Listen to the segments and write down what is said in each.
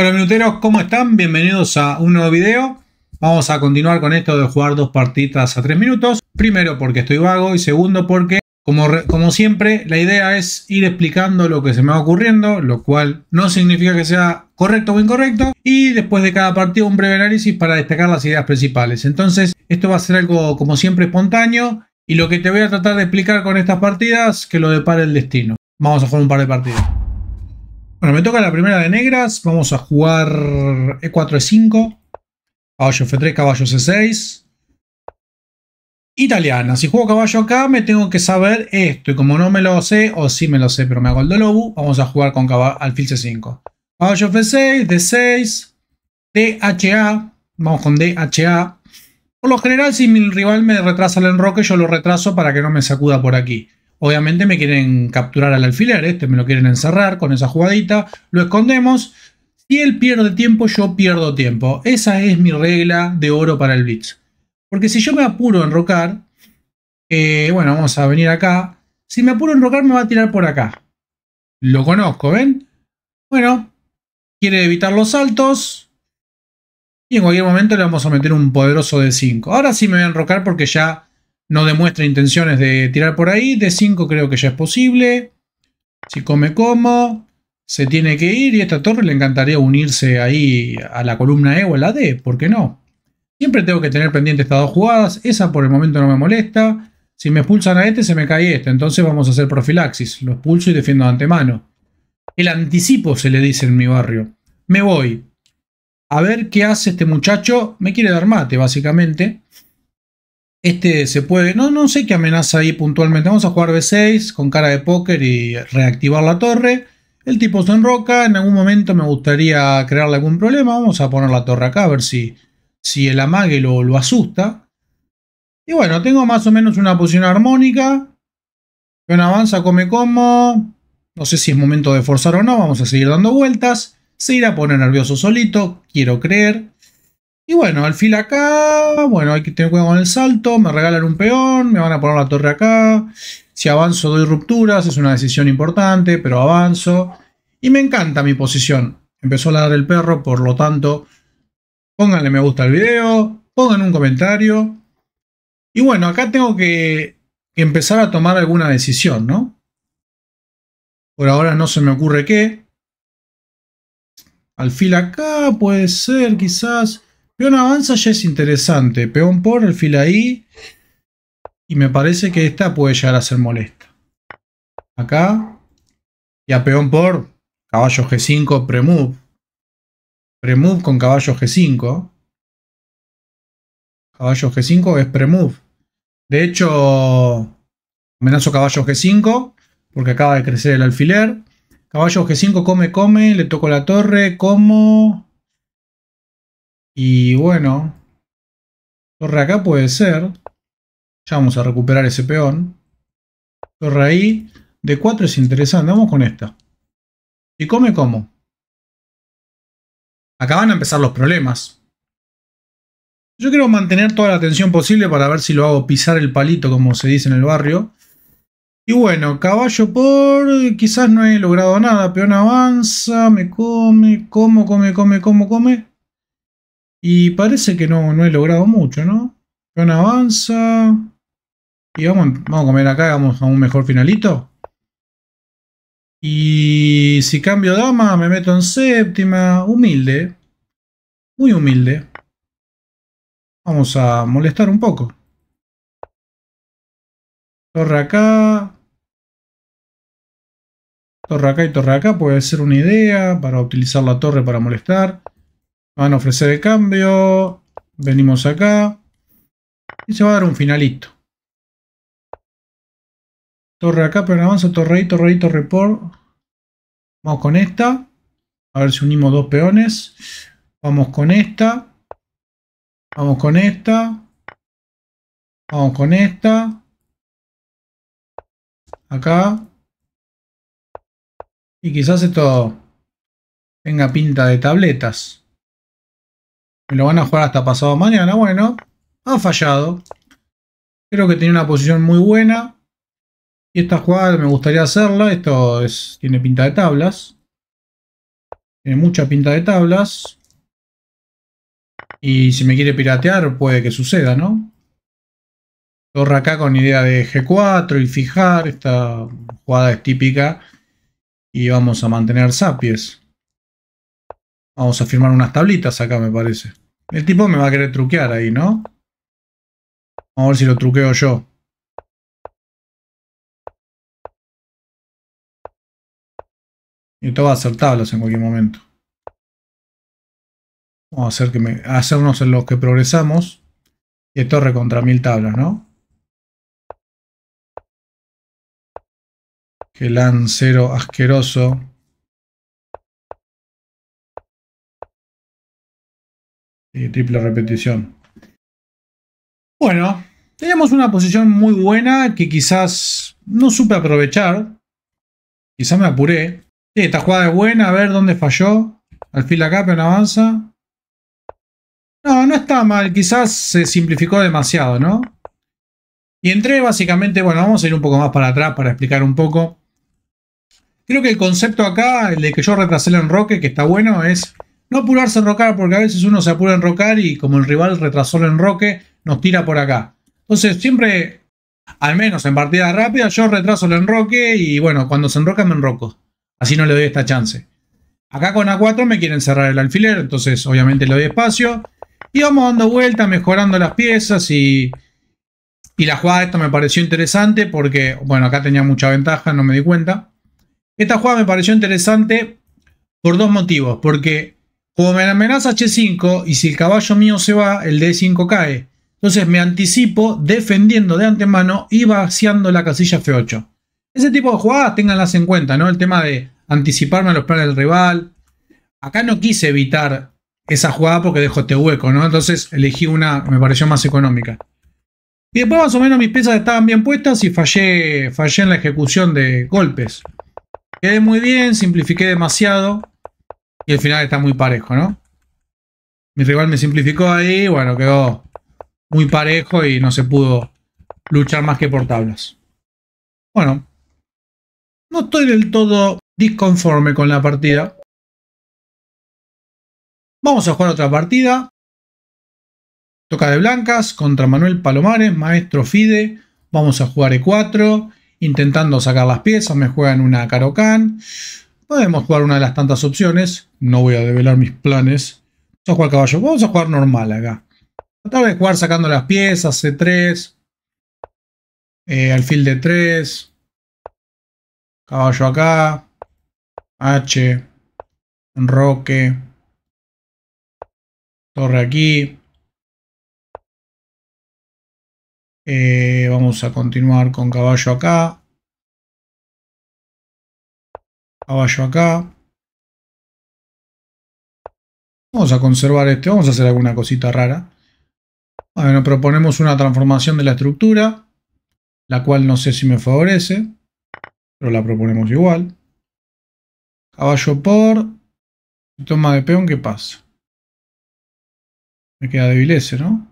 Hola minuteros, ¿cómo están? Bienvenidos a un nuevo video. Vamos a continuar con esto de jugar dos partitas a tres minutos. Primero porque estoy vago y segundo porque, como, como siempre, la idea es ir explicando lo que se me va ocurriendo, lo cual no significa que sea correcto o incorrecto. Y después de cada partido un breve análisis para destacar las ideas principales. Entonces, esto va a ser algo como siempre espontáneo y lo que te voy a tratar de explicar con estas partidas, que lo depare el destino. Vamos a jugar un par de partidas. Bueno, me toca la primera de negras. Vamos a jugar E4, E5. Caballo F3, caballo C6. Italiana. Si juego caballo acá, me tengo que saber esto. Y como no me lo sé, o sí me lo sé, pero me hago el de vamos a jugar con alfil C5. Caballo F6, D6, DHA. Vamos con DHA. Por lo general, si mi rival me retrasa el enroque, yo lo retraso para que no me sacuda por aquí. Obviamente me quieren capturar al alfiler, este me lo quieren encerrar con esa jugadita, lo escondemos. Si él pierde tiempo, yo pierdo tiempo. Esa es mi regla de oro para el blitz. Porque si yo me apuro en enrocar, eh, bueno, vamos a venir acá. Si me apuro en enrocar, me va a tirar por acá. Lo conozco, ¿ven? Bueno, quiere evitar los saltos. Y en cualquier momento le vamos a meter un poderoso de 5. Ahora sí me voy a enrocar porque ya no demuestra intenciones de tirar por ahí. De 5 creo que ya es posible. Si come, como. Se tiene que ir y esta torre le encantaría unirse ahí a la columna E o a la D. ¿Por qué no? Siempre tengo que tener pendiente estas dos jugadas. Esa por el momento no me molesta. Si me expulsan a este, se me cae este. Entonces vamos a hacer profilaxis. Lo expulso y defiendo de antemano. El anticipo se le dice en mi barrio. Me voy. A ver qué hace este muchacho. Me quiere dar mate, básicamente. Este se puede, no, no sé qué amenaza ahí puntualmente. Vamos a jugar B6 con cara de póker y reactivar la torre. El tipo se enroca, en algún momento me gustaría crearle algún problema. Vamos a poner la torre acá, a ver si, si el amague lo, lo asusta. Y bueno, tengo más o menos una posición armónica. Peón avanza, come como. No sé si es momento de forzar o no, vamos a seguir dando vueltas. Se irá a poner nervioso solito, quiero creer. Y bueno, alfil acá, bueno, hay que tener cuidado con el salto, me regalan un peón, me van a poner la torre acá. Si avanzo doy rupturas, es una decisión importante, pero avanzo. Y me encanta mi posición. Empezó a ladrar el perro, por lo tanto, pónganle me gusta al video, pongan un comentario. Y bueno, acá tengo que empezar a tomar alguna decisión, ¿no? Por ahora no se me ocurre qué. Alfil acá, puede ser, quizás. Peón avanza ya es interesante. Peón por, alfil ahí. Y me parece que esta puede llegar a ser molesta. Acá. Y a peón por, caballo G5, premove. Premove con caballo G5. Caballo G5 es premove. De hecho, amenazo caballo G5 porque acaba de crecer el alfiler. Caballo G5 come, come, le toco la torre, como... Y bueno, torre acá puede ser. Ya vamos a recuperar ese peón. Torre ahí. De 4 es interesante. Vamos con esta. ¿Y come como? Acá van a empezar los problemas. Yo quiero mantener toda la atención posible para ver si lo hago pisar el palito, como se dice en el barrio. Y bueno, caballo por... Quizás no he logrado nada. Peón avanza, me come, como, come, come, como, come. Y parece que no, no he logrado mucho, ¿no? John avanza. Y vamos, vamos a comer acá, vamos a un mejor finalito. Y si cambio dama, me meto en séptima. Humilde. Muy humilde. Vamos a molestar un poco. Torre acá. Torre acá y torre acá puede ser una idea para utilizar la torre para molestar. Van a ofrecer el cambio. Venimos acá. Y se va a dar un finalito. Torre acá, pero avanza, torre ahí, torre torre Vamos con esta. A ver si unimos dos peones. Vamos con esta. Vamos con esta. Vamos con esta. Acá. Y quizás esto tenga pinta de tabletas. Me lo van a jugar hasta pasado mañana. Bueno, ha fallado. Creo que tiene una posición muy buena. Y esta jugada me gustaría hacerla. Esto tiene pinta de tablas. Tiene mucha pinta de tablas. Y si me quiere piratear, puede que suceda, ¿no? Torre acá con idea de G4 y fijar. Esta jugada es típica. Y vamos a mantener Zapies. Vamos a firmar unas tablitas acá, me parece. El tipo me va a querer truquear ahí, ¿no? Vamos a ver si lo truqueo yo. Y esto va a ser tablas en cualquier momento. Vamos a hacer que me, hacernos en los que progresamos. Y torre contra mil tablas, ¿no? Que lancero asqueroso. triple repetición. Bueno, teníamos una posición muy buena que quizás no supe aprovechar. Quizás me apuré. esta jugada es buena, a ver dónde falló. Alfil acá, pero no avanza. No, no está mal. Quizás se simplificó demasiado, ¿no? Y entré básicamente, bueno, vamos a ir un poco más para atrás para explicar un poco. Creo que el concepto acá, el de que yo retrasé el enroque, que está bueno, es no apurarse a enrocar, porque a veces uno se apura a enrocar y como el rival retrasó el enroque, nos tira por acá. Entonces, siempre, al menos en partida rápida, yo retraso el enroque y bueno, cuando se enroca me enroco. Así no le doy esta chance. Acá con A4 me quieren cerrar el alfiler, entonces obviamente le doy espacio. Y vamos dando vueltas, mejorando las piezas y... Y la jugada esta me pareció interesante porque, bueno, acá tenía mucha ventaja, no me di cuenta. Esta jugada me pareció interesante por dos motivos. Porque como me amenaza H5 y si el caballo mío se va, el D5 cae. Entonces me anticipo defendiendo de antemano y vaciando la casilla F8. Ese tipo de jugadas ténganlas en cuenta, ¿no? El tema de anticiparme a los planes del rival. Acá no quise evitar esa jugada porque dejo este hueco, ¿no? Entonces elegí una, me pareció más económica. Y después más o menos mis piezas estaban bien puestas y fallé, fallé en la ejecución de golpes. Quedé muy bien, simplifiqué demasiado. Y el final está muy parejo, ¿no? Mi rival me simplificó ahí, bueno, quedó muy parejo y no se pudo luchar más que por tablas. Bueno, no estoy del todo disconforme con la partida. Vamos a jugar otra partida. Toca de blancas contra Manuel Palomares, maestro Fide. Vamos a jugar E4, intentando sacar las piezas. Me juegan una Karokan. Podemos jugar una de las tantas opciones. No voy a develar mis planes. Vamos a jugar caballo. Vamos a jugar normal acá. Tratar de jugar sacando las piezas. C3. Eh, alfil de 3. Caballo acá. H. Roque. Torre aquí. Eh, vamos a continuar con caballo acá. caballo ah, acá. Vamos a conservar este, vamos a hacer alguna cosita rara. Bueno, proponemos una transformación de la estructura, la cual no sé si me favorece, pero la proponemos igual. Caballo por... Toma de peón, ¿qué pasa? Me queda débil ese, ¿no?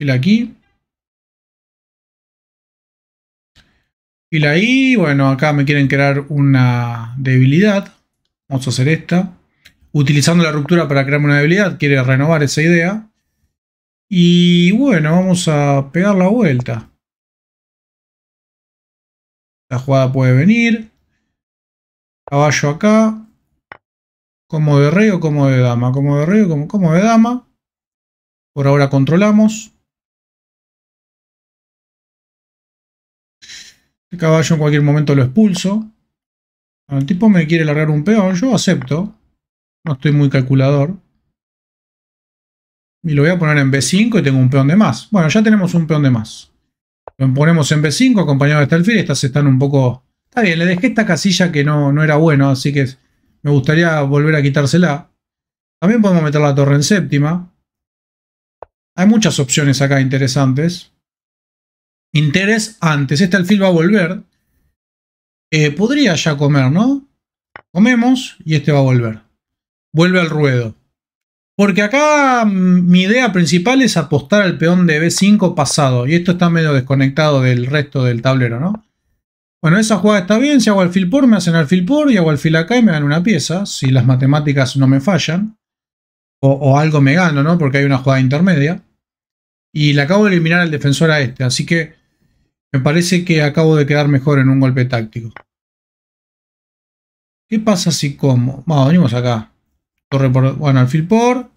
El aquí. Y la I, bueno, acá me quieren crear una debilidad. Vamos a hacer esta. Utilizando la ruptura para crearme una debilidad, quiere renovar esa idea. Y bueno, vamos a pegar la vuelta. La jugada puede venir. Caballo acá. Como de rey o como de dama. Como de rey o como, como de dama. Por ahora controlamos. El caballo en cualquier momento lo expulso. El tipo me quiere largar un peón, yo acepto. No estoy muy calculador. Y lo voy a poner en B5 y tengo un peón de más. Bueno, ya tenemos un peón de más. Lo ponemos en B5 acompañado de este alfil. Estas están un poco... Está bien, le dejé esta casilla que no, no era bueno, así que me gustaría volver a quitársela. También podemos meter la torre en séptima. Hay muchas opciones acá interesantes interés antes. Este alfil va a volver. Eh, podría ya comer, ¿no? Comemos y este va a volver. Vuelve al ruedo. Porque acá mm, mi idea principal es apostar al peón de B5 pasado. Y esto está medio desconectado del resto del tablero, ¿no? Bueno, esa jugada está bien. Si hago alfil por, me hacen alfil por. Y hago alfil acá y me dan una pieza. Si las matemáticas no me fallan. O, o, algo me gano, ¿no? Porque hay una jugada intermedia. Y le acabo de eliminar al defensor a este. Así que me parece que acabo de quedar mejor en un golpe táctico. ¿Qué pasa si como? Vamos, venimos acá. Torre por... Bueno, alfil por.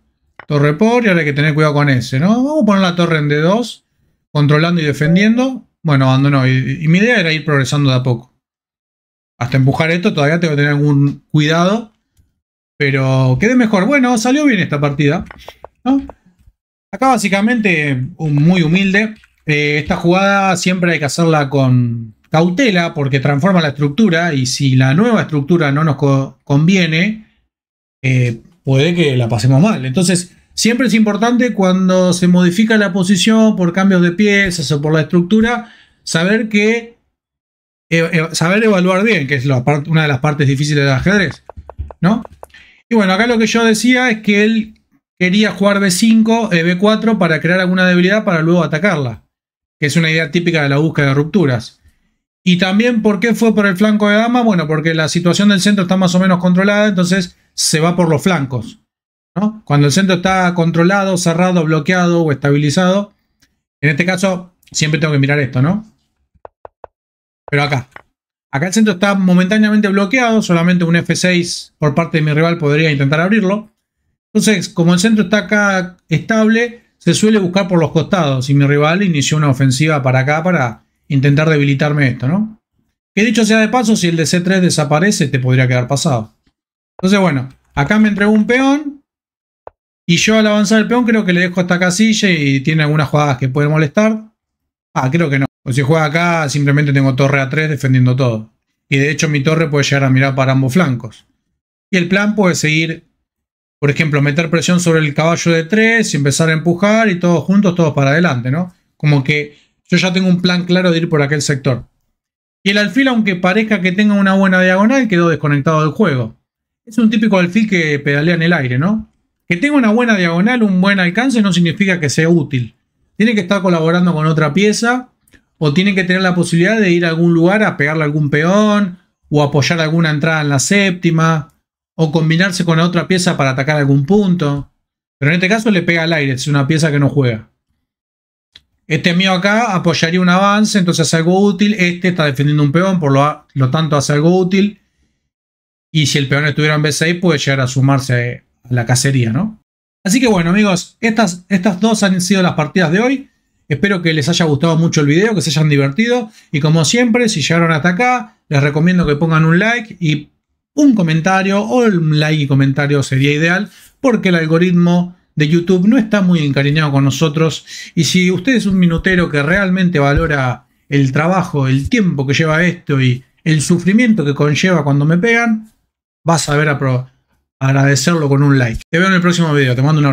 Torre por. Y ahora hay que tener cuidado con ese, ¿no? Vamos a poner la torre en D2. Controlando y defendiendo. Bueno, abandonó. Y, mi idea era ir progresando de a poco. Hasta empujar esto todavía tengo que tener algún cuidado. Pero quedé mejor. Bueno, salió bien esta partida. Acá básicamente un muy humilde. Eh, esta jugada siempre hay que hacerla con cautela porque transforma la estructura y si la nueva estructura no nos conviene, eh, puede que la pasemos mal. Entonces, siempre es importante cuando se modifica la posición por cambios de piezas o por la estructura, saber que e, e, saber evaluar bien, que es una de las partes difíciles del ajedrez, ¿no? Y bueno, acá lo que yo decía es que él quería jugar B5, eh, B4 para crear alguna debilidad para luego atacarla que es una idea típica de la búsqueda de rupturas. Y también, ¿por qué fue por el flanco de dama? Bueno, porque la situación del centro está más o menos controlada, entonces se va por los flancos. Cuando el centro está controlado, cerrado, bloqueado o estabilizado, en este caso siempre tengo que mirar esto, ¿no? Pero acá. Acá el centro está momentáneamente bloqueado, solamente un F6 por parte de mi rival podría intentar abrirlo. Entonces, como el centro está acá estable, se suele buscar por los costados y mi rival inició una ofensiva para acá para intentar debilitarme esto, ¿no? Que dicho sea de paso, si el de C3 desaparece, te podría quedar pasado. Entonces, bueno, acá me entregó un peón. Y yo al avanzar el peón creo que le dejo esta casilla y tiene algunas jugadas que puede molestar. Ah, creo que no. si juega acá, simplemente tengo torre A3 defendiendo todo. Y de hecho mi torre puede llegar a mirar para ambos flancos. Y el plan puede seguir por ejemplo, meter presión sobre el caballo de tres y empezar a empujar y todos juntos, todos para adelante, ¿no? Como que yo ya tengo un plan claro de ir por aquel sector. Y el alfil, aunque parezca que tenga una buena diagonal, quedó desconectado del juego. Es un típico alfil que pedalea en el aire, ¿no? Que tenga una buena diagonal, un buen alcance, no significa que sea útil. Tiene que estar colaborando con otra pieza o tiene que tener la posibilidad de ir a algún lugar a pegarle a algún peón o apoyar alguna entrada en la séptima o combinarse con la otra pieza para atacar algún punto. Pero en este caso le pega al aire, es una pieza que no juega. Este mío acá apoyaría un avance, entonces hace algo útil. Este está defendiendo un peón, por lo, tanto hace algo útil. Y si el peón estuviera en B6, puede llegar a sumarse a la cacería, ¿no? Así que bueno, amigos, estas, estas dos han sido las partidas de hoy. Espero que les haya gustado mucho el video, que se hayan divertido. Y como siempre, si llegaron hasta acá, les recomiendo que pongan un like y un comentario o un like y comentario sería ideal porque el algoritmo de YouTube no está muy encariñado con nosotros y si usted es un minutero que realmente valora el trabajo, el tiempo que lleva esto y el sufrimiento que conlleva cuando me pegan, vas a ver a agradecerlo con un like. Te veo en el próximo video, te mando un abrazo.